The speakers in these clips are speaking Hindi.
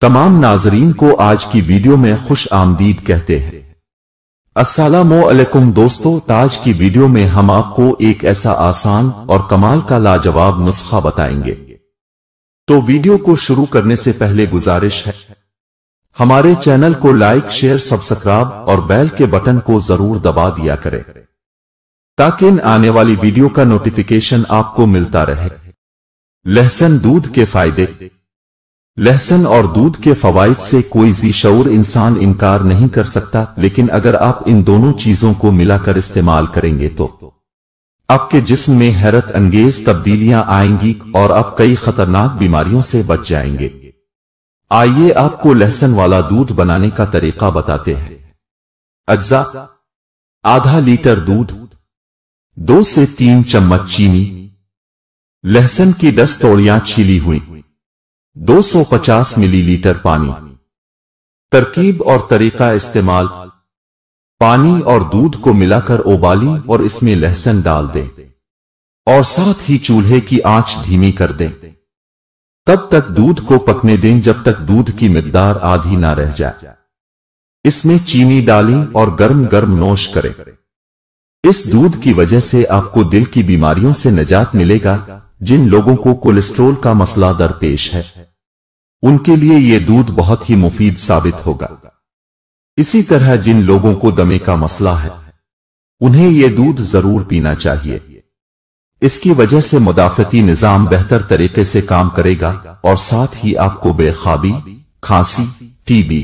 तमाम नाजरीन को आज की वीडियो में खुश आमदीद कहते हैं असलकुम दोस्तों आज की वीडियो में हम आपको एक ऐसा आसान और कमाल का लाजवाब नुस्खा बताएंगे तो वीडियो को शुरू करने से पहले गुजारिश है हमारे चैनल को लाइक शेयर सब्सक्राइब और बेल के बटन को जरूर दबा दिया करें ताकि इन आने वाली वीडियो का नोटिफिकेशन आपको मिलता रहे लहसन दूध के फायदे लहसन और दूध के फवायद से कोई जी शौर इंसान इनकार नहीं कर सकता लेकिन अगर आप इन दोनों चीजों को मिलाकर इस्तेमाल करेंगे तो आपके जिस्म में हैरत अंगेज तब्दीलियां आएंगी और आप कई खतरनाक बीमारियों से बच जाएंगे आइए आपको लहसन वाला दूध बनाने का तरीका बताते हैं अज्जा आधा लीटर दूध दो से तीन चम्मच चीनी लहसन की दस तोड़ियां छीली हुई 250 मिलीलीटर पानी तरकीब और तरीका इस्तेमाल पानी और दूध को मिलाकर उबाली और इसमें लहसन डाल दें और साथ ही चूल्हे की आंच धीमी कर दें तब तक दूध को पकने दें जब तक दूध की मिकदार आधी ना रह जाए इसमें चीनी डालें और गर्म गर्म नोश करें इस दूध की वजह से आपको दिल की बीमारियों से निजात मिलेगा जिन लोगों को कोलेस्ट्रोल का मसला दरपेश है उनके लिए ये दूध बहुत ही मुफीद साबित होगा इसी तरह जिन लोगों को दमे का मसला है उन्हें ये दूध जरूर पीना चाहिए इसकी वजह से मुदाफती निजाम बेहतर तरीके से काम करेगा और साथ ही आपको बेखाबी खांसी टीबी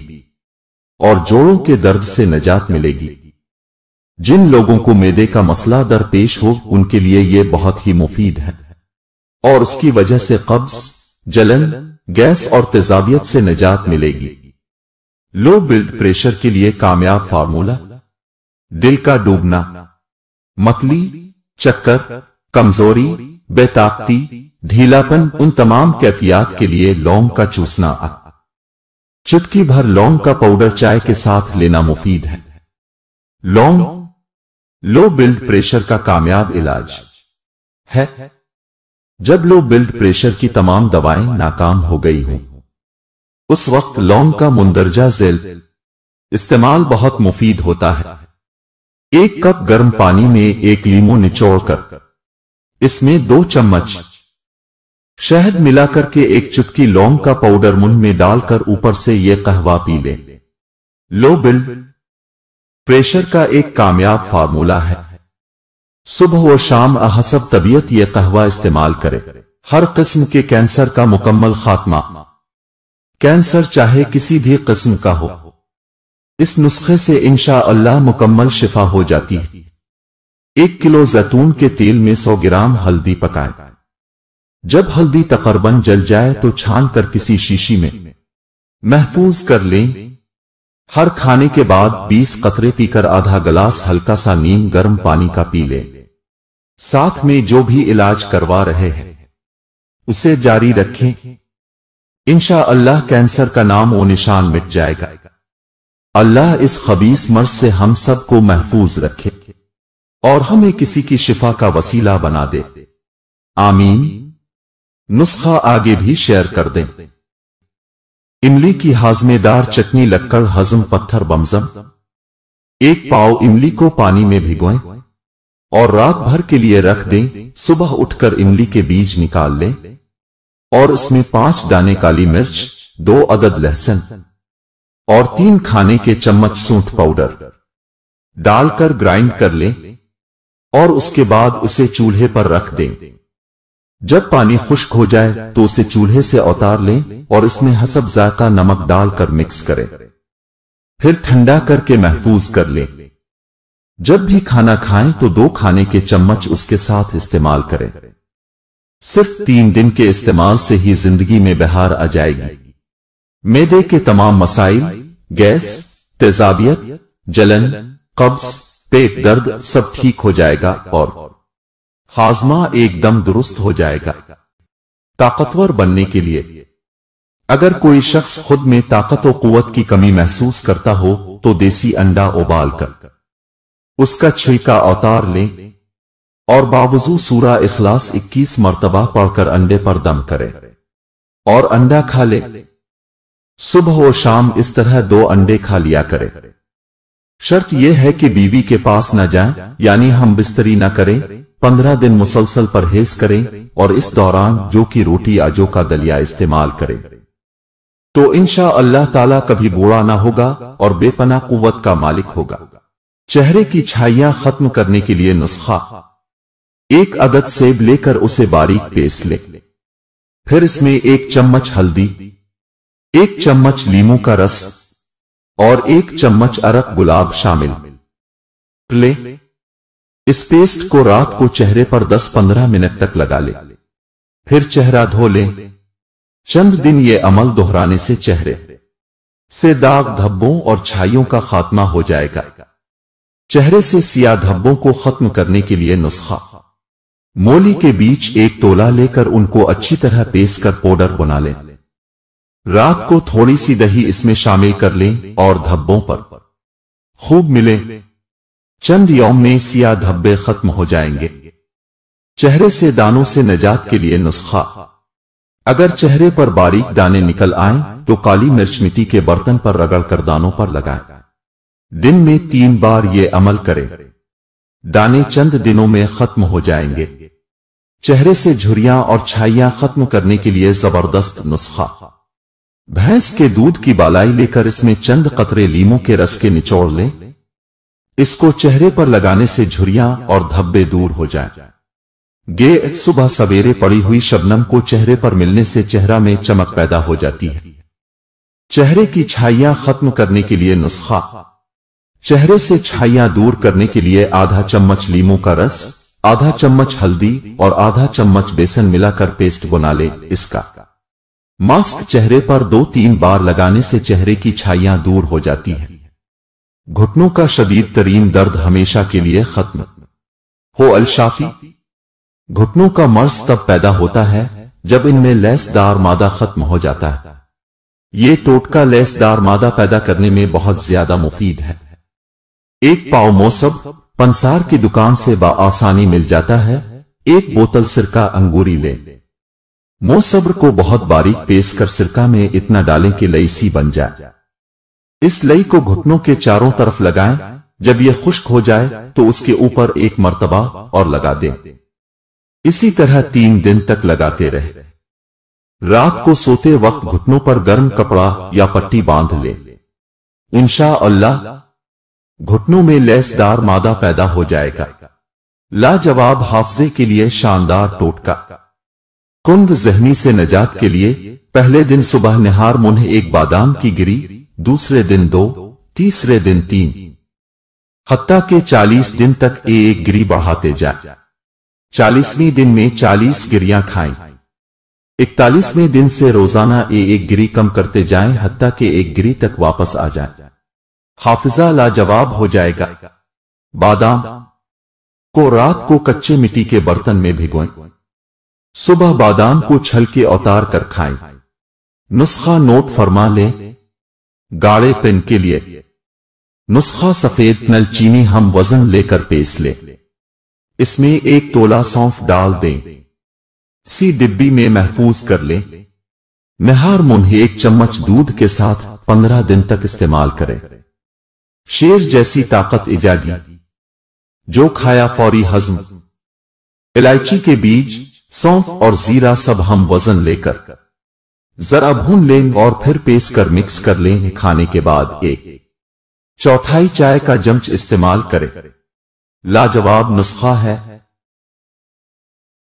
और जोड़ों के दर्द से निजात मिलेगी जिन लोगों को मेदे का मसला दरपेश हो उनके लिए यह बहुत ही मुफीद है और उसकी वजह से कब्ज जलन गैस और तेजाबियत से निजात मिलेगी लो ब्लड प्रेशर के लिए कामयाब फार्मूला दिल का डूबना मतली चक्कर कमजोरी बेताकती ढीलापन उन तमाम कैफियात के लिए लौंग का चूसना चुटकी भर लौंग का पाउडर चाय के साथ लेना मुफीद है लौंग लो ब्लड प्रेशर का कामयाब इलाज है जब लो बिल्ड प्रेशर की तमाम दवाएं नाकाम हो गई हों उस वक्त लौंग का मुंदरजा जेल इस्तेमाल बहुत मुफीद होता है एक कप गर्म पानी में एक लीमो निचोड़कर इसमें दो चम्मच शहद मिलाकर के एक चुटकी लौंग का पाउडर मुंह में डालकर ऊपर से यह कहवा पी लें लो बिल्ड प्रेशर का एक कामयाब फार्मूला है सुबह व शाम अहसब तबीयत ये कहवा इस्तेमाल करें हर किस्म के कैंसर का मुकम्मल खात्मा कैंसर चाहे किसी भी किस्म का हो इस नुस्खे से इंशा अल्लाह मुकम्मल शिफा हो जाती है एक किलो जैतून के तेल में सौ ग्राम हल्दी पकाएं। जब हल्दी तकरबन जल जाए तो छान कर किसी शीशी में महफूज कर लें हर खाने के बाद 20 कतरे पीकर आधा गिलास हल्का सा नीम गर्म पानी का पी लें साथ में जो भी इलाज करवा रहे हैं उसे जारी रखें इंशा अल्लाह कैंसर का नाम वो निशान मिट जाएगा अल्लाह इस खबीस मर्ज से हम सबको महफूज रखे और हमें किसी की शिफा का वसीला बना दे आमीन नुस्खा आगे भी शेयर कर दें इमली की हाजमेदार चटनी लक्कड़ हजम पत्थर बमजम एक पाव इमली को पानी में भिगोएं और रात भर के लिए रख दें सुबह उठकर इमली के बीज निकाल लें और उसमें पांच दाने काली मिर्च दो अदद लहसुन और तीन खाने के चम्मच सूंठ पाउडर डालकर ग्राइंड कर लें और उसके बाद उसे चूल्हे पर रख दें जब पानी खुश्क हो जाए तो उसे चूल्हे से उतार लें और इसमें हसब जायका नमक डालकर मिक्स करें फिर ठंडा करके महफूज कर लें जब भी खाना खाएं तो दो खाने के चम्मच उसके साथ इस्तेमाल करें सिर्फ तीन दिन के इस्तेमाल से ही जिंदगी में बहार आ जाएगी मैदे के तमाम मसाइल गैस तेजाबियत जलन कब्ज पेट दर्द सब ठीक हो जाएगा और हाजमा एकदम दुरुस्त हो जाएगा ताकतवर बनने के लिए अगर कोई शख्स खुद में ताकत और कुत की कमी महसूस करता हो तो देसी अंडा उबाल कर उसका छिलका अवतार लें और बावजू सूरा इखलास 21 मरतबा पढ़कर अंडे पर दम करें और अंडा खा ले सुबह और शाम इस तरह दो अंडे खा लिया करें शर्त यह है कि बीवी के पास न जाए यानी हम बिस्तरी न करें पंद्रह दिन मुसलसल परहेज करें और इस दौरान जो कि रोटी आजो का दलिया इस्तेमाल करें तो इनशा अल्लाह ताला कभी बूढ़ा ना होगा और बेपना कुवत का मालिक होगा चेहरे की छाइया खत्म करने के लिए नुस्खा एक अदद सेब लेकर उसे बारीक पेस ले फिर इसमें एक चम्मच हल्दी एक चम्मच लीमू का रस और एक चम्मच अरक गुलाब शामिल ले इस पेस्ट को रात को चेहरे पर 10-15 मिनट तक लगा ले फिर चेहरा धो ले चंद दिन ये अमल दोहराने से चेहरे से दाग धब्बों और छाइयों का खात्मा हो जाएगा चेहरे से सिया धब्बों को खत्म करने के लिए नुस्खा मोली के बीच एक तोला लेकर उनको अच्छी तरह पेस कर पाउडर बना लें रात को थोड़ी सी दही इसमें शामिल कर लें और धब्बों पर खूब मिले चंद यौम में सिया धब्बे खत्म हो जाएंगे चेहरे से दानों से निजात के लिए नुस्खा अगर चेहरे पर बारीक दाने निकल आए तो काली मिर्च मिट्टी के बर्तन पर रगड़ कर दानों पर लगाएं दिन में तीन बार ये अमल करें दाने चंद दिनों में खत्म हो जाएंगे चेहरे से झुरियां और छाइयां खत्म करने के लिए जबरदस्त नुस्खा भैंस के दूध की बालाई लेकर इसमें चंद कतरे लीमू के रस के निचोड़ लें इसको चेहरे पर लगाने से झुरियां और धब्बे दूर हो जाए गे सुबह सवेरे पड़ी हुई शबनम को चेहरे पर मिलने से चेहरा में चमक पैदा हो जाती है चेहरे की छाइयां खत्म करने के लिए नुस्खा चेहरे से छाइया दूर करने के लिए आधा चम्मच लीमू का रस आधा चम्मच हल्दी और आधा चम्मच बेसन मिलाकर पेस्ट बना ले इसका मास्क चेहरे पर दो तीन बार लगाने से चेहरे की छाइया दूर हो जाती है घुटनों का शदीद तरीन दर्द हमेशा के लिए खत्म हो अलशाफी घुटनों का मर्ज तब पैदा होता है जब इनमें लेसदार मादा खत्म हो जाता है ये टोटका लेसदार मादा पैदा करने में बहुत ज्यादा मुफीद है एक पाव मौसम पंसार की दुकान से आसानी मिल जाता है एक बोतल सिरका अंगूरी ले मोसब्र को बहुत बारीक पेस कर सिरका में इतना डालें कि लई सी बन जाए इस लई को घुटनों के चारों तरफ लगाएं, जब यह खुश्क हो जाए तो उसके ऊपर एक मर्तबा और लगा दें। इसी तरह तीन दिन तक लगाते रहे रात को सोते वक्त घुटनों पर गर्म कपड़ा या पट्टी बांध लें। इंशा अल्लाह घुटनों में लेसदार मादा पैदा हो जाएगा लाजवाब हाफजे के लिए शानदार टोटका कुंद जहनी से नजात के लिए पहले दिन सुबह निहार मुन्ह एक बादाम की गिरी दूसरे दिन दो तीसरे दिन तीन हत्ता के चालीस दिन तक ए एक गिरी बढ़ाते जाए चालीसवीं दिन में चालीस गिरियां खाएं इकतालीसवें दिन से रोजाना ए एक गिरी कम करते जाएं हत्ता के एक गिरी तक वापस आ जाए हाफिजा लाजवाब हो जाएगा बादाम को रात को कच्चे मिट्टी के बर्तन में भिगोएं सुबह बादाम को छल के उतार कर खाएं नुस्खा नोट फरमा लें गाढ़े पेन के लिए नुस्खा सफेद नल चीनी हम वजन लेकर पेस ले इसमें एक तोला सौंफ डाल दें सी डिब्बी में महफूज कर लें नहार मुन्हे एक चम्मच दूध के साथ पंद्रह दिन तक इस्तेमाल करें शेर जैसी ताकत इजागी जो खाया फौरी हजम इलायची के बीज सौंफ और जीरा सब हम वजन लेकर जरा भून लें और फिर पेस कर मिक्स कर लें खाने के बाद एक चौथाई चाय का जमच इस्तेमाल करें लाजवाब नुस्खा है